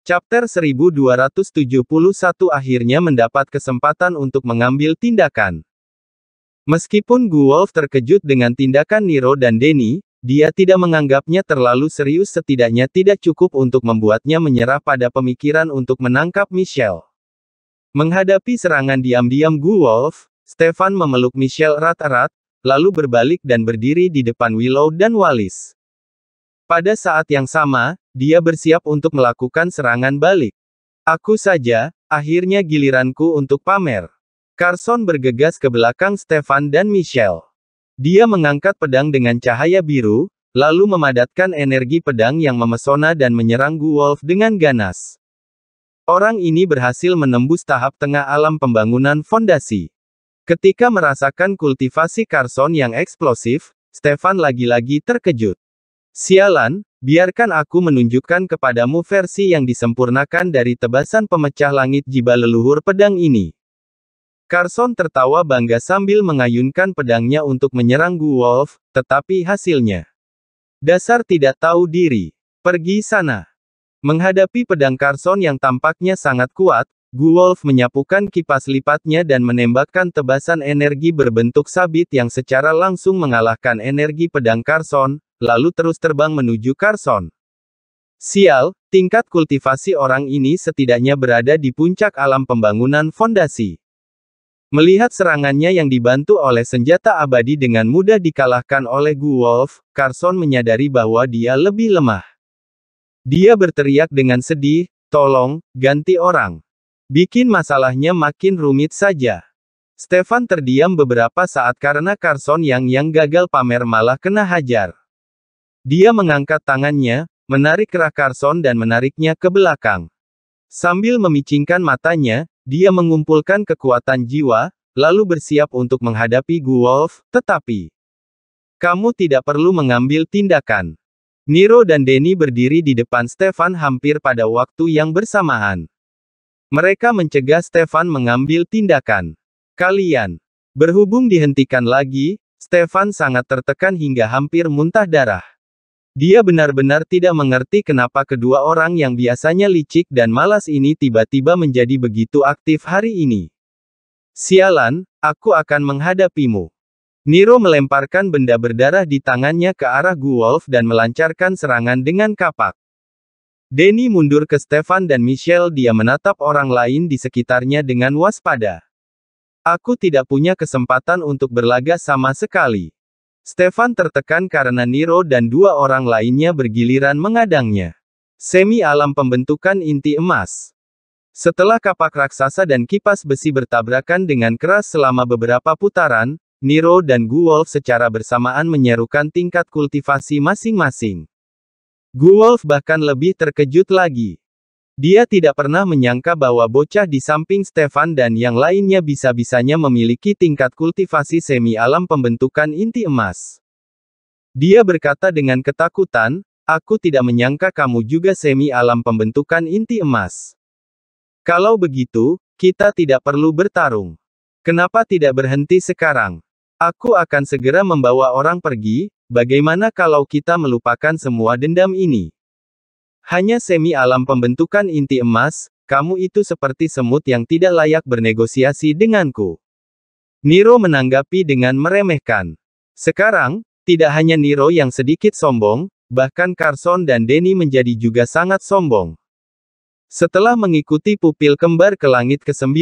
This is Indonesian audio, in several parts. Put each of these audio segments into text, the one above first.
Chapter 1271 akhirnya mendapat kesempatan untuk mengambil tindakan. Meskipun Wolf terkejut dengan tindakan Nero dan Denny, dia tidak menganggapnya terlalu serius setidaknya tidak cukup untuk membuatnya menyerah pada pemikiran untuk menangkap Michelle. Menghadapi serangan diam-diam Wolf, Stefan memeluk Michelle erat-erat, lalu berbalik dan berdiri di depan Willow dan Wallis. Pada saat yang sama, dia bersiap untuk melakukan serangan balik. Aku saja, akhirnya giliranku untuk pamer. Carson bergegas ke belakang Stefan dan Michelle. Dia mengangkat pedang dengan cahaya biru, lalu memadatkan energi pedang yang memesona dan menyerang Wolf dengan ganas. Orang ini berhasil menembus tahap tengah alam pembangunan fondasi. Ketika merasakan kultivasi Carson yang eksplosif, Stefan lagi-lagi terkejut. Sialan, Biarkan aku menunjukkan kepadamu versi yang disempurnakan dari tebasan pemecah langit jiba leluhur pedang ini. Carson tertawa bangga sambil mengayunkan pedangnya untuk menyerang Gu Wolf, tetapi hasilnya. Dasar tidak tahu diri. Pergi sana. Menghadapi pedang Carson yang tampaknya sangat kuat, Gu Wolf menyapukan kipas lipatnya dan menembakkan tebasan energi berbentuk sabit yang secara langsung mengalahkan energi pedang Carson, lalu terus terbang menuju Carson. Sial, tingkat kultivasi orang ini setidaknya berada di puncak alam pembangunan fondasi. Melihat serangannya yang dibantu oleh senjata abadi dengan mudah dikalahkan oleh Gu Wolf, Carson menyadari bahwa dia lebih lemah. Dia berteriak dengan sedih, tolong, ganti orang. Bikin masalahnya makin rumit saja. Stefan terdiam beberapa saat karena Carson yang yang gagal pamer malah kena hajar. Dia mengangkat tangannya, menarik kerah Carson dan menariknya ke belakang. Sambil memicingkan matanya, dia mengumpulkan kekuatan jiwa, lalu bersiap untuk menghadapi Guwolf, tetapi kamu tidak perlu mengambil tindakan. Niro dan Denny berdiri di depan Stefan hampir pada waktu yang bersamaan. Mereka mencegah Stefan mengambil tindakan. Kalian berhubung dihentikan lagi, Stefan sangat tertekan hingga hampir muntah darah. Dia benar-benar tidak mengerti kenapa kedua orang yang biasanya licik dan malas ini tiba-tiba menjadi begitu aktif hari ini. Sialan, aku akan menghadapimu. Niro melemparkan benda berdarah di tangannya ke arah Wolf dan melancarkan serangan dengan kapak. Denny mundur ke Stefan dan Michelle dia menatap orang lain di sekitarnya dengan waspada. Aku tidak punya kesempatan untuk berlaga sama sekali. Stefan tertekan karena Niro dan dua orang lainnya bergiliran mengadangnya. Semi alam pembentukan inti emas. Setelah kapak raksasa dan kipas besi bertabrakan dengan keras selama beberapa putaran, Niro dan Guwolf secara bersamaan menyerukan tingkat kultivasi masing-masing. Guwolf bahkan lebih terkejut lagi. Dia tidak pernah menyangka bahwa bocah di samping Stefan dan yang lainnya bisa-bisanya memiliki tingkat kultivasi semi alam pembentukan inti emas. Dia berkata dengan ketakutan, aku tidak menyangka kamu juga semi alam pembentukan inti emas. Kalau begitu, kita tidak perlu bertarung. Kenapa tidak berhenti sekarang? Aku akan segera membawa orang pergi, bagaimana kalau kita melupakan semua dendam ini? Hanya semi alam pembentukan inti emas, kamu itu seperti semut yang tidak layak bernegosiasi denganku. Niro menanggapi dengan meremehkan. Sekarang, tidak hanya Niro yang sedikit sombong, bahkan Carson dan Denny menjadi juga sangat sombong. Setelah mengikuti pupil kembar ke langit ke-9,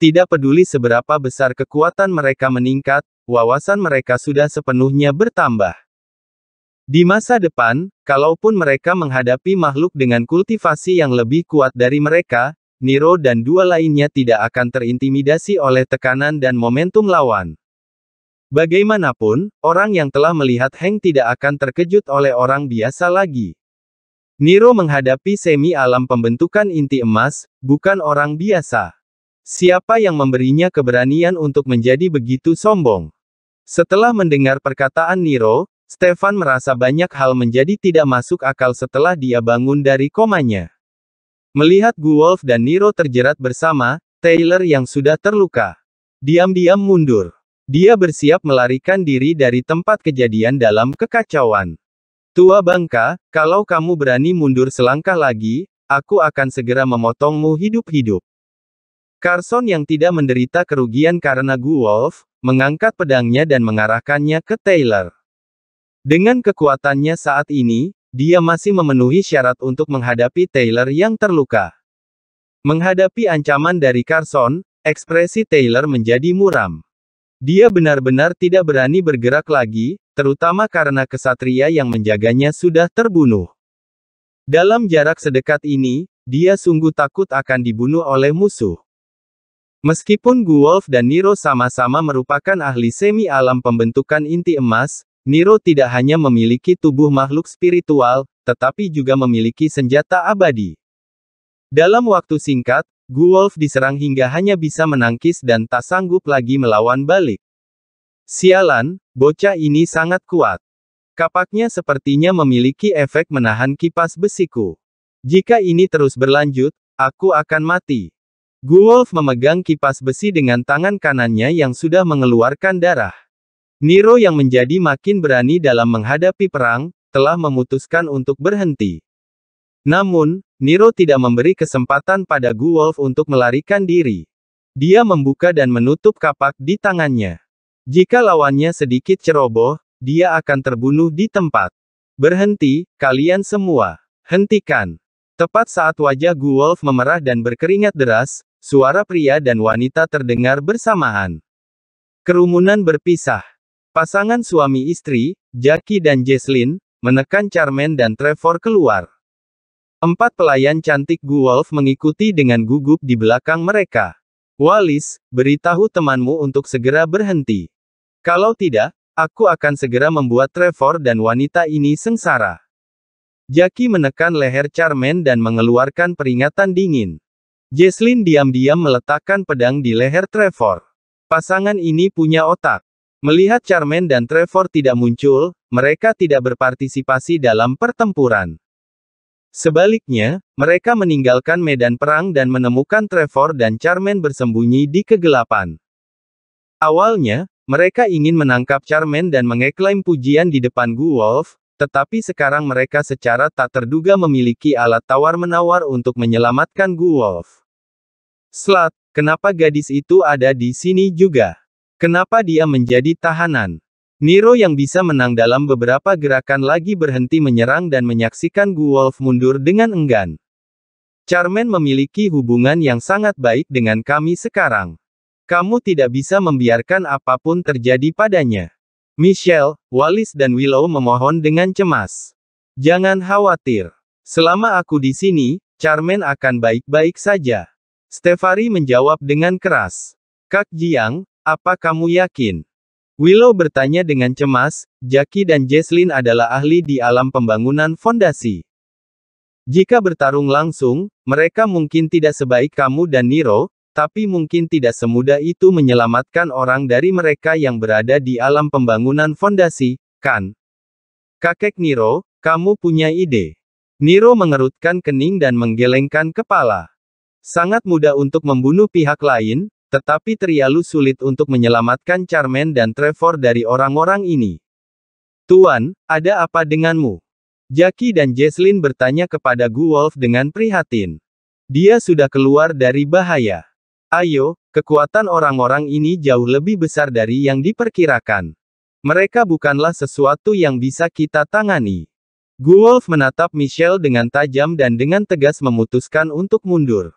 tidak peduli seberapa besar kekuatan mereka meningkat, wawasan mereka sudah sepenuhnya bertambah. Di masa depan, kalaupun mereka menghadapi makhluk dengan kultivasi yang lebih kuat dari mereka, Niro dan dua lainnya tidak akan terintimidasi oleh tekanan dan momentum lawan. Bagaimanapun, orang yang telah melihat Heng tidak akan terkejut oleh orang biasa lagi. Niro menghadapi semi alam pembentukan inti emas, bukan orang biasa. Siapa yang memberinya keberanian untuk menjadi begitu sombong? Setelah mendengar perkataan Niro, Stefan merasa banyak hal menjadi tidak masuk akal setelah dia bangun dari komanya. Melihat Guwolf dan Niro terjerat bersama, Taylor yang sudah terluka. Diam-diam mundur. Dia bersiap melarikan diri dari tempat kejadian dalam kekacauan. Tua bangka, kalau kamu berani mundur selangkah lagi, aku akan segera memotongmu hidup-hidup. Carson yang tidak menderita kerugian karena Guwolf, mengangkat pedangnya dan mengarahkannya ke Taylor. Dengan kekuatannya saat ini, dia masih memenuhi syarat untuk menghadapi Taylor yang terluka. Menghadapi ancaman dari Carson, ekspresi Taylor menjadi muram. Dia benar-benar tidak berani bergerak lagi, terutama karena kesatria yang menjaganya sudah terbunuh. Dalam jarak sedekat ini, dia sungguh takut akan dibunuh oleh musuh. Meskipun Guwolf dan Nero sama-sama merupakan ahli semi alam pembentukan inti emas, Niro tidak hanya memiliki tubuh makhluk spiritual, tetapi juga memiliki senjata abadi. Dalam waktu singkat, Guwolf diserang hingga hanya bisa menangkis dan tak sanggup lagi melawan balik. Sialan, bocah ini sangat kuat. Kapaknya sepertinya memiliki efek menahan kipas besiku. Jika ini terus berlanjut, aku akan mati. Guwolf memegang kipas besi dengan tangan kanannya yang sudah mengeluarkan darah. Niro yang menjadi makin berani dalam menghadapi perang, telah memutuskan untuk berhenti. Namun, Niro tidak memberi kesempatan pada Guwolf untuk melarikan diri. Dia membuka dan menutup kapak di tangannya. Jika lawannya sedikit ceroboh, dia akan terbunuh di tempat. Berhenti, kalian semua. Hentikan. Tepat saat wajah Guwolf memerah dan berkeringat deras, suara pria dan wanita terdengar bersamaan. Kerumunan berpisah. Pasangan suami istri, Jackie dan Jesslyn, menekan Charmen dan Trevor keluar. Empat pelayan cantik Gu mengikuti dengan gugup di belakang mereka. Wallis, beritahu temanmu untuk segera berhenti. Kalau tidak, aku akan segera membuat Trevor dan wanita ini sengsara. Jackie menekan leher Charmen dan mengeluarkan peringatan dingin. Jesslyn diam-diam meletakkan pedang di leher Trevor. Pasangan ini punya otak. Melihat Charmaine dan Trevor tidak muncul, mereka tidak berpartisipasi dalam pertempuran. Sebaliknya, mereka meninggalkan medan perang dan menemukan Trevor dan Charmaine bersembunyi di kegelapan. Awalnya, mereka ingin menangkap Charmaine dan mengeklaim pujian di depan Guwolf, tetapi sekarang mereka secara tak terduga memiliki alat tawar-menawar untuk menyelamatkan Guwolf. Slat, kenapa gadis itu ada di sini juga? Kenapa dia menjadi tahanan? Nero yang bisa menang dalam beberapa gerakan lagi berhenti menyerang dan menyaksikan Gu Wolf mundur dengan enggan. Charmen memiliki hubungan yang sangat baik dengan kami sekarang. Kamu tidak bisa membiarkan apapun terjadi padanya. Michelle, Wallis dan Willow memohon dengan cemas. Jangan khawatir. Selama aku di sini, Charmen akan baik-baik saja. Stefari menjawab dengan keras. Kak Jiang, apa kamu yakin? Willow bertanya dengan cemas, Jackie dan Jesslyn adalah ahli di alam pembangunan fondasi. Jika bertarung langsung, mereka mungkin tidak sebaik kamu dan Niro, tapi mungkin tidak semudah itu menyelamatkan orang dari mereka yang berada di alam pembangunan fondasi, kan? Kakek Niro, kamu punya ide. Niro mengerutkan kening dan menggelengkan kepala. Sangat mudah untuk membunuh pihak lain, tetapi Trialu sulit untuk menyelamatkan Charmen dan Trevor dari orang-orang ini. Tuan, ada apa denganmu? Jaki dan Jesslyn bertanya kepada Guwolf dengan prihatin. Dia sudah keluar dari bahaya. Ayo, kekuatan orang-orang ini jauh lebih besar dari yang diperkirakan. Mereka bukanlah sesuatu yang bisa kita tangani. Guwolf menatap Michelle dengan tajam dan dengan tegas memutuskan untuk mundur.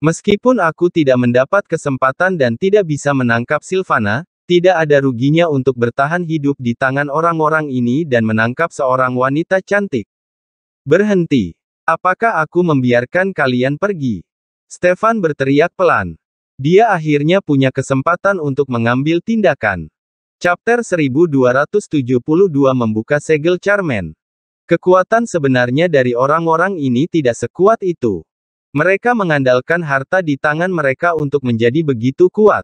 Meskipun aku tidak mendapat kesempatan dan tidak bisa menangkap Silvana, tidak ada ruginya untuk bertahan hidup di tangan orang-orang ini dan menangkap seorang wanita cantik. Berhenti. Apakah aku membiarkan kalian pergi? Stefan berteriak pelan. Dia akhirnya punya kesempatan untuk mengambil tindakan. Chapter 1272 membuka segel Charmen. Kekuatan sebenarnya dari orang-orang ini tidak sekuat itu. Mereka mengandalkan harta di tangan mereka untuk menjadi begitu kuat.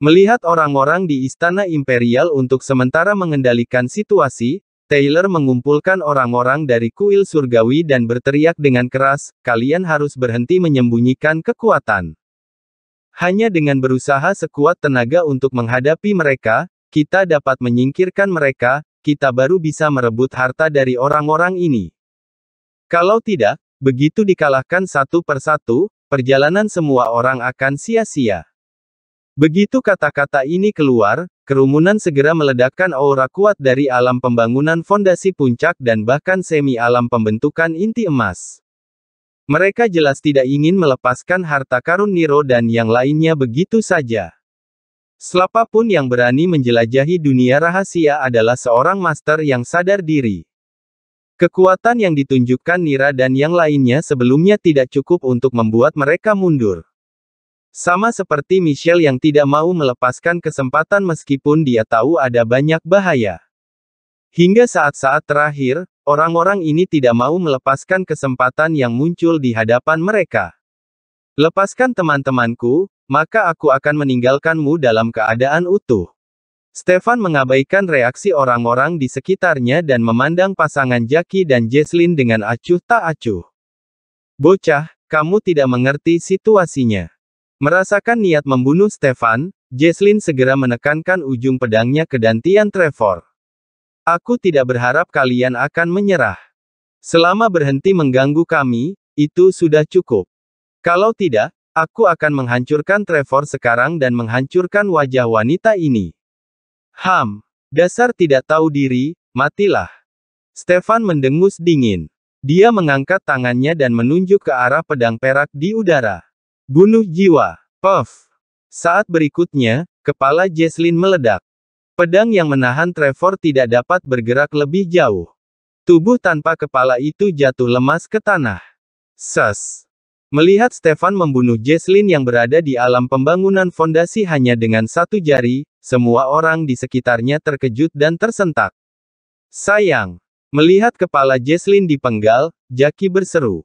Melihat orang-orang di istana imperial untuk sementara mengendalikan situasi, Taylor mengumpulkan orang-orang dari kuil surgawi dan berteriak dengan keras, "Kalian harus berhenti menyembunyikan kekuatan. Hanya dengan berusaha sekuat tenaga untuk menghadapi mereka, kita dapat menyingkirkan mereka, kita baru bisa merebut harta dari orang-orang ini. Kalau tidak, Begitu dikalahkan satu persatu, perjalanan semua orang akan sia-sia. Begitu kata-kata ini keluar, kerumunan segera meledakkan aura kuat dari alam pembangunan fondasi puncak dan bahkan semi alam pembentukan inti emas. Mereka jelas tidak ingin melepaskan harta karun Niro dan yang lainnya begitu saja. Selapapun yang berani menjelajahi dunia rahasia adalah seorang master yang sadar diri. Kekuatan yang ditunjukkan Nira dan yang lainnya sebelumnya tidak cukup untuk membuat mereka mundur. Sama seperti Michelle yang tidak mau melepaskan kesempatan meskipun dia tahu ada banyak bahaya. Hingga saat-saat terakhir, orang-orang ini tidak mau melepaskan kesempatan yang muncul di hadapan mereka. Lepaskan teman-temanku, maka aku akan meninggalkanmu dalam keadaan utuh. Stefan mengabaikan reaksi orang-orang di sekitarnya dan memandang pasangan Jaki dan Jesslyn dengan acuh tak acuh. Bocah, kamu tidak mengerti situasinya. Merasakan niat membunuh Stefan, Jesslyn segera menekankan ujung pedangnya ke dantian Trevor. Aku tidak berharap kalian akan menyerah. Selama berhenti mengganggu kami, itu sudah cukup. Kalau tidak, aku akan menghancurkan Trevor sekarang dan menghancurkan wajah wanita ini. Ham, dasar tidak tahu diri, matilah. Stefan mendengus dingin. Dia mengangkat tangannya dan menunjuk ke arah pedang perak di udara. Bunuh jiwa, puff. Saat berikutnya, kepala Jesslyn meledak. Pedang yang menahan Trevor tidak dapat bergerak lebih jauh. Tubuh tanpa kepala itu jatuh lemas ke tanah. Sas. Melihat Stefan membunuh Jesslyn yang berada di alam pembangunan fondasi hanya dengan satu jari, semua orang di sekitarnya terkejut dan tersentak. Sayang. Melihat kepala Jesslyn dipenggal, Jackie berseru.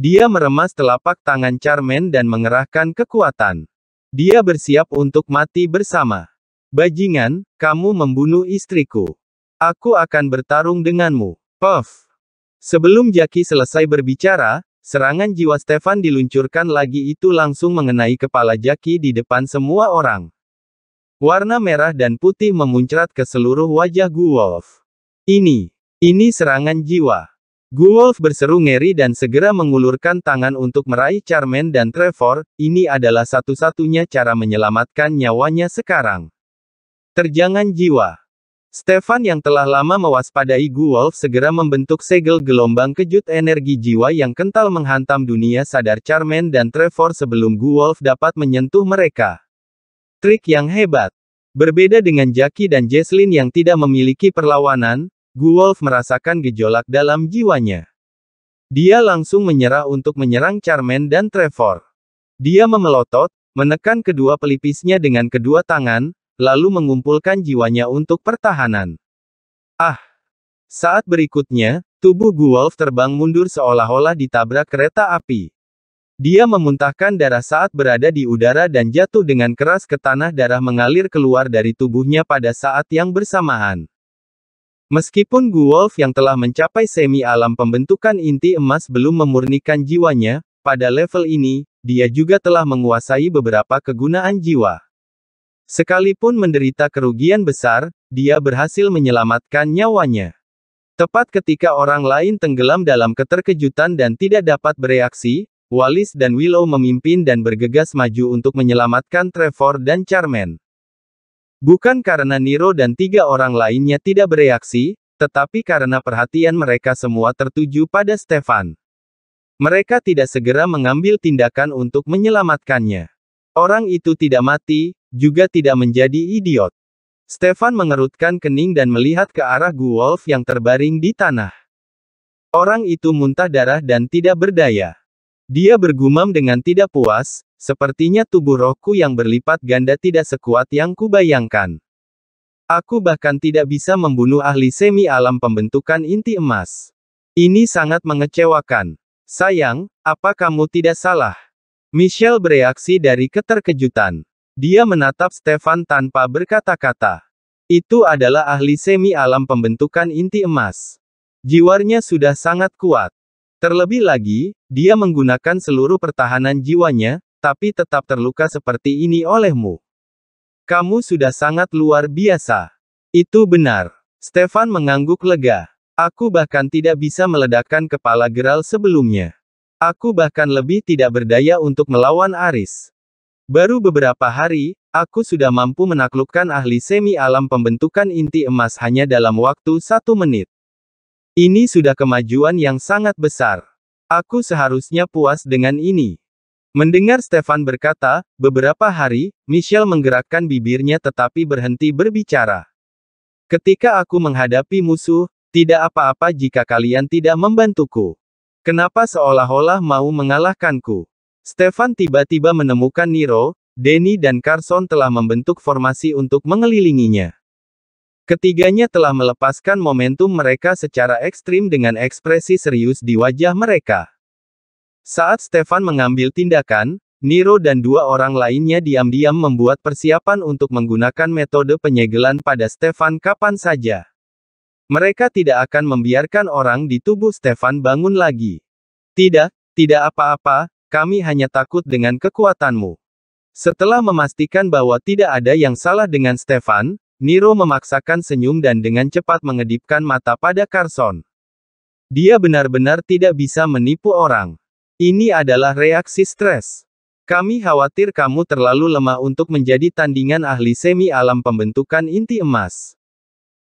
Dia meremas telapak tangan Charmen dan mengerahkan kekuatan. Dia bersiap untuk mati bersama. Bajingan, kamu membunuh istriku. Aku akan bertarung denganmu. Puff. Sebelum Jackie selesai berbicara, serangan jiwa Stefan diluncurkan lagi itu langsung mengenai kepala Jackie di depan semua orang. Warna merah dan putih memuncrat ke seluruh wajah Guwolf. Ini, ini serangan jiwa. Guwolf berseru ngeri dan segera mengulurkan tangan untuk meraih Charmen dan Trevor, ini adalah satu-satunya cara menyelamatkan nyawanya sekarang. Terjangan jiwa. Stefan yang telah lama mewaspadai Guwolf segera membentuk segel gelombang kejut energi jiwa yang kental menghantam dunia sadar Charmen dan Trevor sebelum Guwolf dapat menyentuh mereka. Trik yang hebat. Berbeda dengan Jaki dan Jesslyn yang tidak memiliki perlawanan, Gu Wolf merasakan gejolak dalam jiwanya. Dia langsung menyerah untuk menyerang Charmaine dan Trevor. Dia memelotot, menekan kedua pelipisnya dengan kedua tangan, lalu mengumpulkan jiwanya untuk pertahanan. Ah! Saat berikutnya, tubuh Gu Wolf terbang mundur seolah-olah ditabrak kereta api. Dia memuntahkan darah saat berada di udara dan jatuh dengan keras ke tanah darah mengalir keluar dari tubuhnya pada saat yang bersamaan. Meskipun Guwolf yang telah mencapai semi alam pembentukan inti emas belum memurnikan jiwanya, pada level ini, dia juga telah menguasai beberapa kegunaan jiwa. Sekalipun menderita kerugian besar, dia berhasil menyelamatkan nyawanya. Tepat ketika orang lain tenggelam dalam keterkejutan dan tidak dapat bereaksi, Wallis dan Willow memimpin dan bergegas maju untuk menyelamatkan Trevor dan Charmaine. Bukan karena Nero dan tiga orang lainnya tidak bereaksi, tetapi karena perhatian mereka semua tertuju pada Stefan. Mereka tidak segera mengambil tindakan untuk menyelamatkannya. Orang itu tidak mati, juga tidak menjadi idiot. Stefan mengerutkan kening dan melihat ke arah Guwolf yang terbaring di tanah. Orang itu muntah darah dan tidak berdaya. Dia bergumam dengan tidak puas, sepertinya tubuh rohku yang berlipat ganda tidak sekuat yang kubayangkan. Aku bahkan tidak bisa membunuh ahli semi alam pembentukan inti emas. Ini sangat mengecewakan. Sayang, apa kamu tidak salah? Michelle bereaksi dari keterkejutan. Dia menatap Stefan tanpa berkata-kata. Itu adalah ahli semi alam pembentukan inti emas. Jiwarnya sudah sangat kuat. Terlebih lagi, dia menggunakan seluruh pertahanan jiwanya, tapi tetap terluka seperti ini olehmu. Kamu sudah sangat luar biasa. Itu benar. Stefan mengangguk lega. Aku bahkan tidak bisa meledakkan kepala geral sebelumnya. Aku bahkan lebih tidak berdaya untuk melawan Aris. Baru beberapa hari, aku sudah mampu menaklukkan ahli semi alam pembentukan inti emas hanya dalam waktu satu menit. Ini sudah kemajuan yang sangat besar. Aku seharusnya puas dengan ini. Mendengar Stefan berkata, beberapa hari, Michelle menggerakkan bibirnya tetapi berhenti berbicara. Ketika aku menghadapi musuh, tidak apa-apa jika kalian tidak membantuku. Kenapa seolah-olah mau mengalahkanku? Stefan tiba-tiba menemukan Niro, Denny dan Carson telah membentuk formasi untuk mengelilinginya. Ketiganya telah melepaskan momentum mereka secara ekstrim dengan ekspresi serius di wajah mereka. Saat Stefan mengambil tindakan, Niro dan dua orang lainnya diam-diam membuat persiapan untuk menggunakan metode penyegelan pada Stefan kapan saja. Mereka tidak akan membiarkan orang di tubuh Stefan bangun lagi. Tidak, tidak apa-apa, kami hanya takut dengan kekuatanmu. Setelah memastikan bahwa tidak ada yang salah dengan Stefan, Niro memaksakan senyum dan dengan cepat mengedipkan mata pada Carson. Dia benar-benar tidak bisa menipu orang. Ini adalah reaksi stres. Kami khawatir kamu terlalu lemah untuk menjadi tandingan ahli semi alam pembentukan inti emas.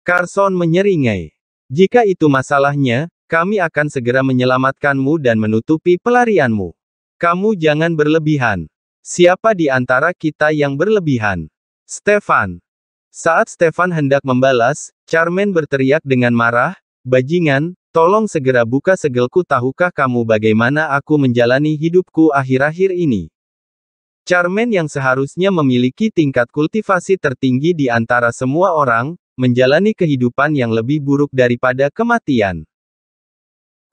Carson menyeringai. Jika itu masalahnya, kami akan segera menyelamatkanmu dan menutupi pelarianmu. Kamu jangan berlebihan. Siapa di antara kita yang berlebihan? Stefan, saat Stefan hendak membalas, Charmaine berteriak dengan marah, Bajingan, tolong segera buka segelku tahukah kamu bagaimana aku menjalani hidupku akhir-akhir ini. Charmaine yang seharusnya memiliki tingkat kultivasi tertinggi di antara semua orang, menjalani kehidupan yang lebih buruk daripada kematian.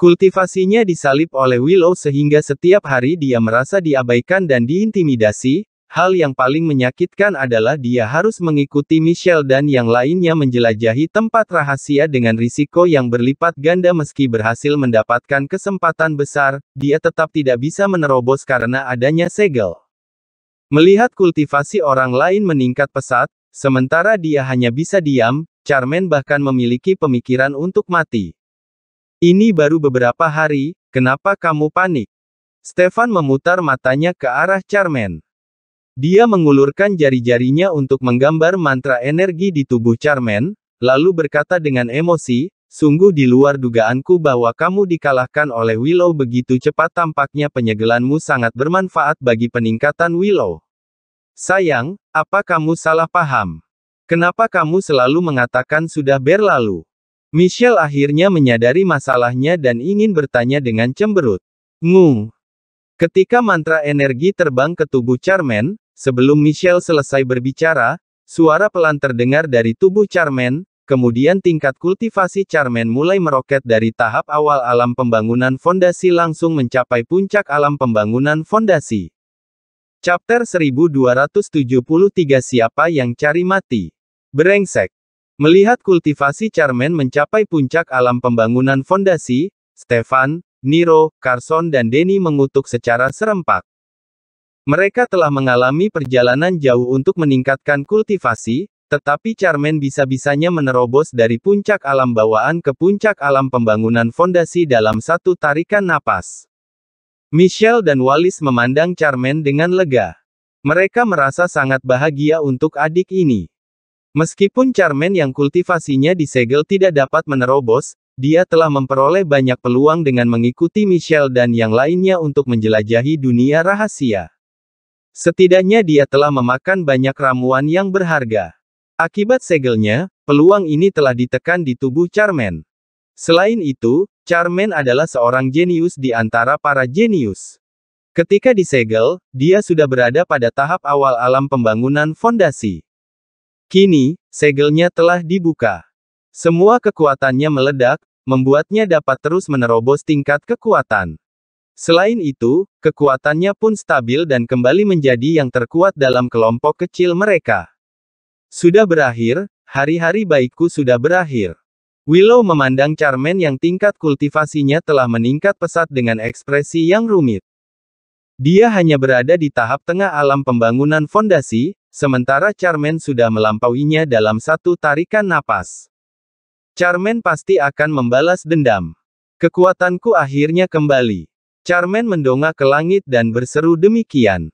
Kultivasinya disalip oleh Willow sehingga setiap hari dia merasa diabaikan dan diintimidasi, Hal yang paling menyakitkan adalah dia harus mengikuti Michelle dan yang lainnya menjelajahi tempat rahasia dengan risiko yang berlipat ganda meski berhasil mendapatkan kesempatan besar, dia tetap tidak bisa menerobos karena adanya segel. Melihat kultivasi orang lain meningkat pesat, sementara dia hanya bisa diam, Charmen bahkan memiliki pemikiran untuk mati. Ini baru beberapa hari, kenapa kamu panik? Stefan memutar matanya ke arah Charmen. Dia mengulurkan jari-jarinya untuk menggambar mantra energi di tubuh Charmen, lalu berkata dengan emosi, Sungguh di luar dugaanku bahwa kamu dikalahkan oleh Willow begitu cepat tampaknya penyegelanmu sangat bermanfaat bagi peningkatan Willow. Sayang, apa kamu salah paham? Kenapa kamu selalu mengatakan sudah berlalu? Michelle akhirnya menyadari masalahnya dan ingin bertanya dengan cemberut. Ngung, Ketika mantra energi terbang ke tubuh Charmen, sebelum Michelle selesai berbicara, suara pelan terdengar dari tubuh Charmen, kemudian tingkat kultivasi Charmen mulai meroket dari tahap awal alam pembangunan fondasi langsung mencapai puncak alam pembangunan fondasi. Chapter 1273 Siapa yang cari mati? Berengsek. Melihat kultivasi Charmen mencapai puncak alam pembangunan fondasi, Stefan, Niro, Carson dan Denny mengutuk secara serempak. Mereka telah mengalami perjalanan jauh untuk meningkatkan kultivasi, tetapi Charmen bisa-bisanya menerobos dari puncak alam bawaan ke puncak alam pembangunan fondasi dalam satu tarikan napas. Michelle dan Wallis memandang Charmen dengan lega. Mereka merasa sangat bahagia untuk adik ini. Meskipun Charmen yang kultivasinya disegel tidak dapat menerobos, dia telah memperoleh banyak peluang dengan mengikuti Michelle dan yang lainnya untuk menjelajahi dunia rahasia. Setidaknya dia telah memakan banyak ramuan yang berharga. Akibat segelnya, peluang ini telah ditekan di tubuh Charmen. Selain itu, Charmen adalah seorang jenius di antara para jenius. Ketika disegel, dia sudah berada pada tahap awal alam pembangunan fondasi. Kini, segelnya telah dibuka. Semua kekuatannya meledak, membuatnya dapat terus menerobos tingkat kekuatan. Selain itu, kekuatannya pun stabil dan kembali menjadi yang terkuat dalam kelompok kecil mereka. Sudah berakhir, hari-hari baikku sudah berakhir. Willow memandang Charmen yang tingkat kultivasinya telah meningkat pesat dengan ekspresi yang rumit. Dia hanya berada di tahap tengah alam pembangunan fondasi, sementara Charmen sudah melampauinya dalam satu tarikan napas. Charmen pasti akan membalas dendam. Kekuatanku akhirnya kembali. Charmen mendongak ke langit dan berseru demikian.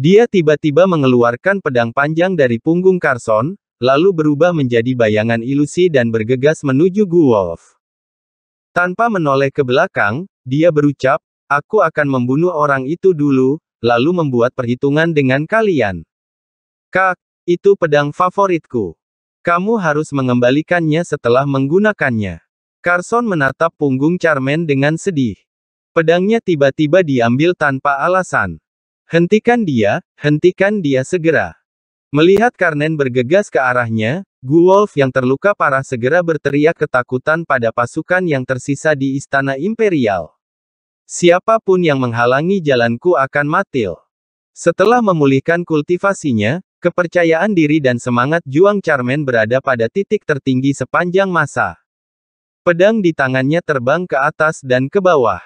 Dia tiba-tiba mengeluarkan pedang panjang dari punggung Carson, lalu berubah menjadi bayangan ilusi dan bergegas menuju Guwolf. Tanpa menoleh ke belakang, dia berucap, aku akan membunuh orang itu dulu, lalu membuat perhitungan dengan kalian. Kak, itu pedang favoritku. Kamu harus mengembalikannya setelah menggunakannya. Carson menatap punggung Charmen dengan sedih. Pedangnya tiba-tiba diambil tanpa alasan. Hentikan dia, hentikan dia segera. Melihat Karnen bergegas ke arahnya, Guwolf yang terluka parah segera berteriak ketakutan pada pasukan yang tersisa di Istana Imperial. Siapapun yang menghalangi jalanku akan matil. Setelah memulihkan kultivasinya, Kepercayaan diri dan semangat juang Charmen berada pada titik tertinggi sepanjang masa. Pedang di tangannya terbang ke atas dan ke bawah.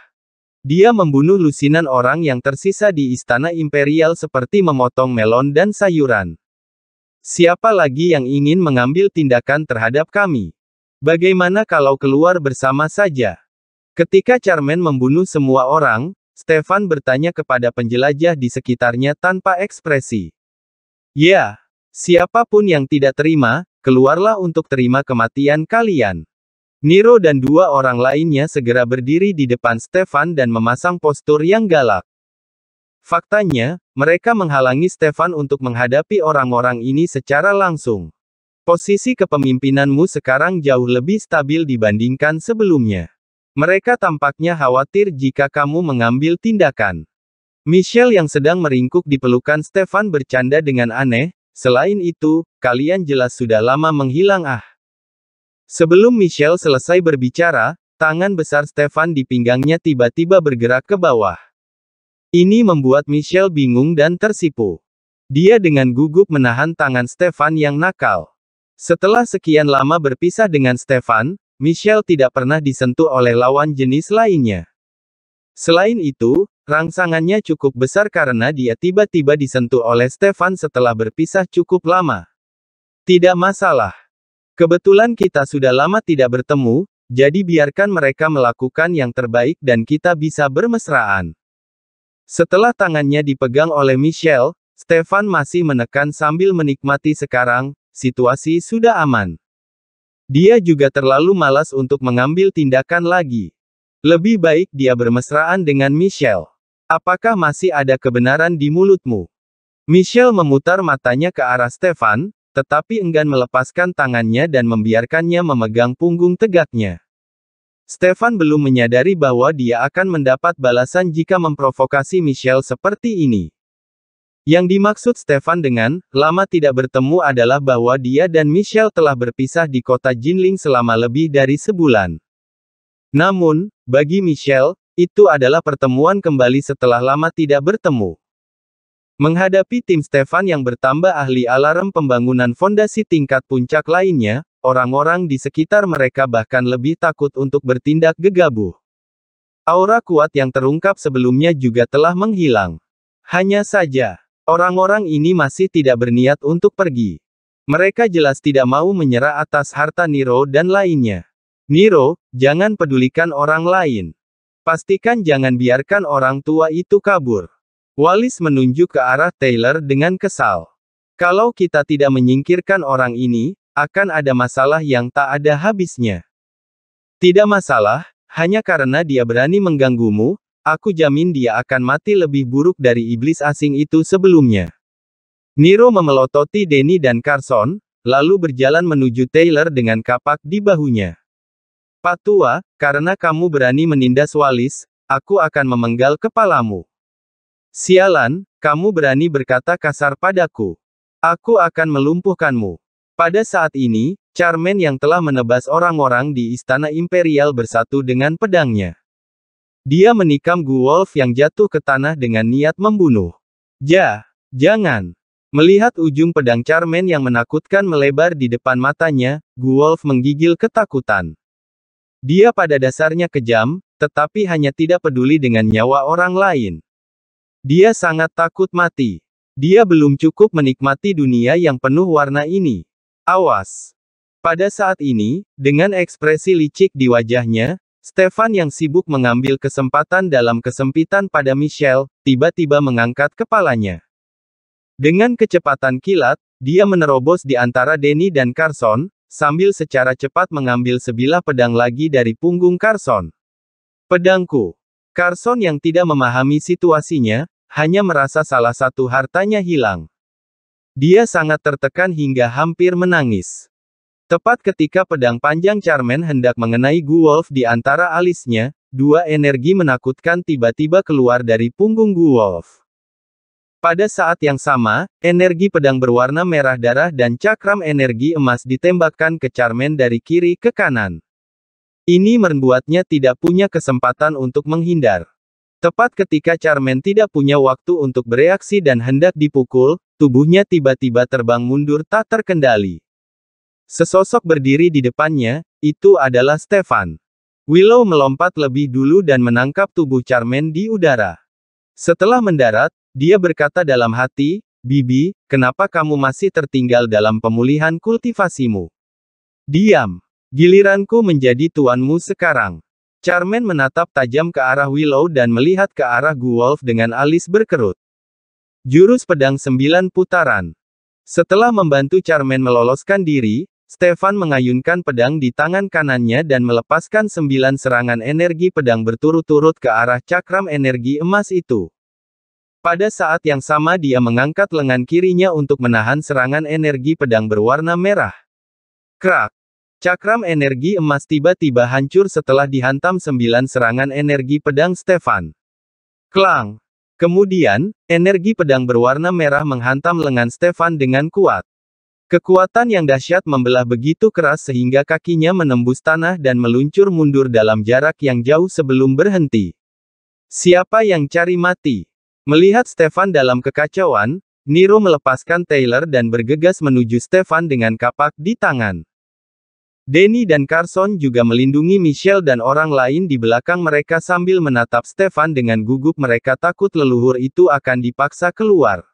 Dia membunuh lusinan orang yang tersisa di istana imperial seperti memotong melon dan sayuran. Siapa lagi yang ingin mengambil tindakan terhadap kami? Bagaimana kalau keluar bersama saja? Ketika Charmen membunuh semua orang, Stefan bertanya kepada penjelajah di sekitarnya tanpa ekspresi. Ya, siapapun yang tidak terima, keluarlah untuk terima kematian kalian. Nero dan dua orang lainnya segera berdiri di depan Stefan dan memasang postur yang galak. Faktanya, mereka menghalangi Stefan untuk menghadapi orang-orang ini secara langsung. Posisi kepemimpinanmu sekarang jauh lebih stabil dibandingkan sebelumnya. Mereka tampaknya khawatir jika kamu mengambil tindakan. Michelle yang sedang meringkuk di pelukan Stefan bercanda dengan aneh, selain itu, kalian jelas sudah lama menghilang ah. Sebelum Michelle selesai berbicara, tangan besar Stefan di pinggangnya tiba-tiba bergerak ke bawah. Ini membuat Michelle bingung dan tersipu. Dia dengan gugup menahan tangan Stefan yang nakal. Setelah sekian lama berpisah dengan Stefan, Michelle tidak pernah disentuh oleh lawan jenis lainnya. Selain itu, Rangsangannya cukup besar karena dia tiba-tiba disentuh oleh Stefan setelah berpisah cukup lama. Tidak masalah. Kebetulan kita sudah lama tidak bertemu, jadi biarkan mereka melakukan yang terbaik dan kita bisa bermesraan. Setelah tangannya dipegang oleh Michelle, Stefan masih menekan sambil menikmati sekarang, situasi sudah aman. Dia juga terlalu malas untuk mengambil tindakan lagi. Lebih baik dia bermesraan dengan Michelle. Apakah masih ada kebenaran di mulutmu? Michelle memutar matanya ke arah Stefan, tetapi enggan melepaskan tangannya dan membiarkannya memegang punggung tegaknya. Stefan belum menyadari bahwa dia akan mendapat balasan jika memprovokasi Michelle seperti ini. Yang dimaksud Stefan dengan lama tidak bertemu adalah bahwa dia dan Michelle telah berpisah di kota Jinling selama lebih dari sebulan. Namun, bagi Michelle, itu adalah pertemuan kembali setelah lama tidak bertemu. Menghadapi tim Stefan yang bertambah ahli alarm pembangunan fondasi tingkat puncak lainnya, orang-orang di sekitar mereka bahkan lebih takut untuk bertindak gegabah. Aura kuat yang terungkap sebelumnya juga telah menghilang. Hanya saja, orang-orang ini masih tidak berniat untuk pergi. Mereka jelas tidak mau menyerah atas harta Niro dan lainnya. Niro, jangan pedulikan orang lain. Pastikan jangan biarkan orang tua itu kabur. Walis menunjuk ke arah Taylor dengan kesal. Kalau kita tidak menyingkirkan orang ini, akan ada masalah yang tak ada habisnya. Tidak masalah, hanya karena dia berani mengganggumu, aku jamin dia akan mati lebih buruk dari iblis asing itu sebelumnya. Niro memelototi Denny dan Carson, lalu berjalan menuju Taylor dengan kapak di bahunya. Pak tua, karena kamu berani menindas walis, aku akan memenggal kepalamu. Sialan, kamu berani berkata kasar padaku. Aku akan melumpuhkanmu. Pada saat ini, Charmen yang telah menebas orang-orang di istana imperial bersatu dengan pedangnya. Dia menikam Guwolf yang jatuh ke tanah dengan niat membunuh. Ja, jangan. Melihat ujung pedang Charmen yang menakutkan melebar di depan matanya, Guwolf menggigil ketakutan. Dia pada dasarnya kejam, tetapi hanya tidak peduli dengan nyawa orang lain. Dia sangat takut mati. Dia belum cukup menikmati dunia yang penuh warna ini. Awas! Pada saat ini, dengan ekspresi licik di wajahnya, Stefan yang sibuk mengambil kesempatan dalam kesempitan pada Michelle, tiba-tiba mengangkat kepalanya. Dengan kecepatan kilat, dia menerobos di antara Denny dan Carson, sambil secara cepat mengambil sebilah pedang lagi dari punggung Carson. Pedangku. Carson yang tidak memahami situasinya, hanya merasa salah satu hartanya hilang. Dia sangat tertekan hingga hampir menangis. Tepat ketika pedang panjang Charmen hendak mengenai Guwolf di antara alisnya, dua energi menakutkan tiba-tiba keluar dari punggung Guwolf. Pada saat yang sama, energi pedang berwarna merah darah dan cakram energi emas ditembakkan ke Charmen dari kiri ke kanan. Ini membuatnya tidak punya kesempatan untuk menghindar. Tepat ketika Charmen tidak punya waktu untuk bereaksi dan hendak dipukul, tubuhnya tiba-tiba terbang mundur tak terkendali. Sesosok berdiri di depannya, itu adalah Stefan. Willow melompat lebih dulu dan menangkap tubuh Charmen di udara. Setelah mendarat, dia berkata dalam hati, Bibi, kenapa kamu masih tertinggal dalam pemulihan kultivasimu? Diam. Giliranku menjadi tuanmu sekarang. Charmen menatap tajam ke arah Willow dan melihat ke arah Guwolf dengan alis berkerut. Jurus pedang sembilan putaran. Setelah membantu Charmen meloloskan diri, Stefan mengayunkan pedang di tangan kanannya dan melepaskan sembilan serangan energi pedang berturut-turut ke arah cakram energi emas itu. Pada saat yang sama dia mengangkat lengan kirinya untuk menahan serangan energi pedang berwarna merah. Krak! Cakram energi emas tiba-tiba hancur setelah dihantam sembilan serangan energi pedang Stefan. Klang! Kemudian, energi pedang berwarna merah menghantam lengan Stefan dengan kuat. Kekuatan yang dahsyat membelah begitu keras sehingga kakinya menembus tanah dan meluncur mundur dalam jarak yang jauh sebelum berhenti. Siapa yang cari mati? Melihat Stefan dalam kekacauan, Nero melepaskan Taylor dan bergegas menuju Stefan dengan kapak di tangan. Denny dan Carson juga melindungi Michelle dan orang lain di belakang mereka sambil menatap Stefan dengan gugup mereka takut leluhur itu akan dipaksa keluar.